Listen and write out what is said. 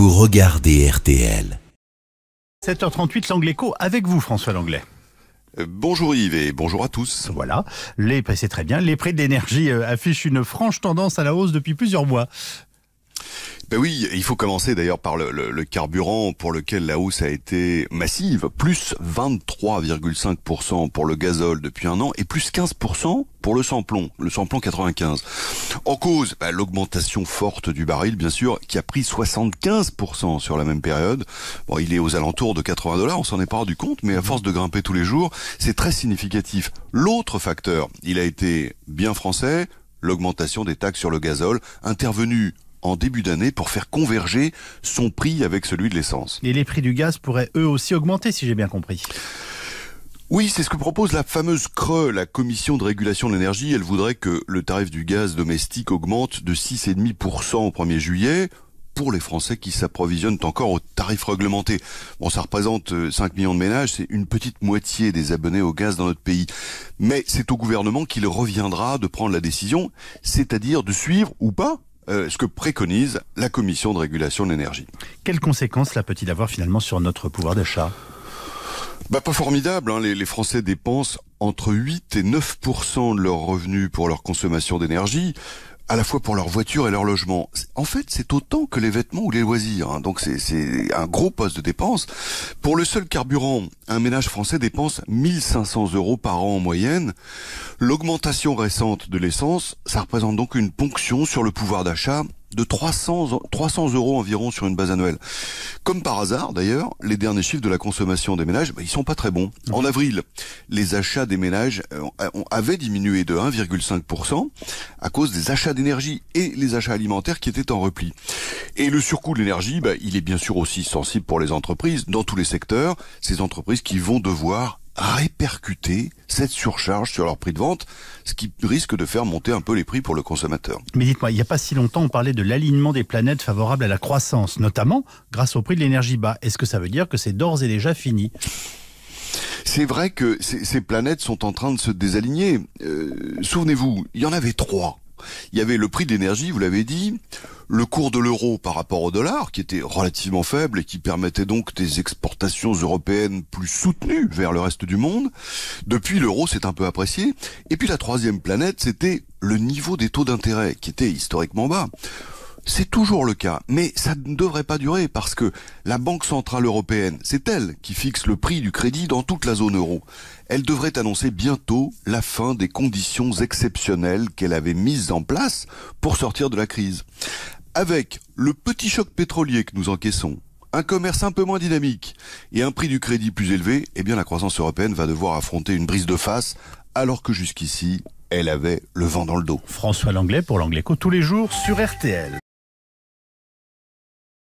vous regardez RTL. 7h38, co avec vous François Langlais. Euh, bonjour Yves bonjour à tous. Voilà, les, c'est très bien, les prix de l'énergie euh, affichent une franche tendance à la hausse depuis plusieurs mois. Ben oui, il faut commencer d'ailleurs par le, carburant pour lequel la hausse a été massive, plus 23,5% pour le gazole depuis un an et plus 15% pour le samplon, le samplon 95. En cause, ben, l'augmentation forte du baril, bien sûr, qui a pris 75% sur la même période. Bon, il est aux alentours de 80 dollars, on s'en est pas rendu compte, mais à force de grimper tous les jours, c'est très significatif. L'autre facteur, il a été bien français, l'augmentation des taxes sur le gazole, intervenue en début d'année pour faire converger son prix avec celui de l'essence. Et les prix du gaz pourraient eux aussi augmenter, si j'ai bien compris. Oui, c'est ce que propose la fameuse CRE, la Commission de régulation de l'énergie. Elle voudrait que le tarif du gaz domestique augmente de 6,5% au 1er juillet pour les Français qui s'approvisionnent encore au tarif réglementé. Bon, ça représente 5 euh, millions de ménages, c'est une petite moitié des abonnés au gaz dans notre pays. Mais c'est au gouvernement qu'il reviendra de prendre la décision, c'est-à-dire de suivre ou pas euh, ce que préconise la Commission de régulation de l'énergie. Quelles conséquences cela peut-il avoir finalement sur notre pouvoir d'achat bah pas formidable, hein. les, les Français dépensent entre 8 et 9 de leurs revenus pour leur consommation d'énergie à la fois pour leur voiture et leur logement. En fait, c'est autant que les vêtements ou les loisirs. Hein. Donc c'est un gros poste de dépense. Pour le seul carburant, un ménage français dépense 1500 euros par an en moyenne. L'augmentation récente de l'essence, ça représente donc une ponction sur le pouvoir d'achat de 300, 300 euros environ sur une base annuelle. Comme par hasard, d'ailleurs, les derniers chiffres de la consommation des ménages, bah, ils sont pas très bons. Mhm. En avril, les achats des ménages euh, euh, avaient diminué de 1,5% à cause des achats d'énergie et les achats alimentaires qui étaient en repli. Et le surcoût de l'énergie, bah, il est bien sûr aussi sensible pour les entreprises dans tous les secteurs, ces entreprises qui vont devoir répercuter cette surcharge sur leur prix de vente, ce qui risque de faire monter un peu les prix pour le consommateur. Mais dites-moi, il n'y a pas si longtemps, on parlait de l'alignement des planètes favorables à la croissance, notamment grâce au prix de l'énergie bas. Est-ce que ça veut dire que c'est d'ores et déjà fini c'est vrai que ces planètes sont en train de se désaligner. Euh, souvenez-vous, il y en avait trois. Il y avait le prix de l'énergie, vous l'avez dit, le cours de l'euro par rapport au dollar, qui était relativement faible et qui permettait donc des exportations européennes plus soutenues vers le reste du monde. Depuis, l'euro s'est un peu apprécié. Et puis la troisième planète, c'était le niveau des taux d'intérêt, qui était historiquement bas. C'est toujours le cas, mais ça ne devrait pas durer parce que la Banque Centrale Européenne, c'est elle qui fixe le prix du crédit dans toute la zone euro. Elle devrait annoncer bientôt la fin des conditions exceptionnelles qu'elle avait mises en place pour sortir de la crise. Avec le petit choc pétrolier que nous encaissons, un commerce un peu moins dynamique et un prix du crédit plus élevé, eh bien la croissance européenne va devoir affronter une brise de face alors que jusqu'ici, elle avait le vent dans le dos. François Langlais pour Co tous les jours sur RTL.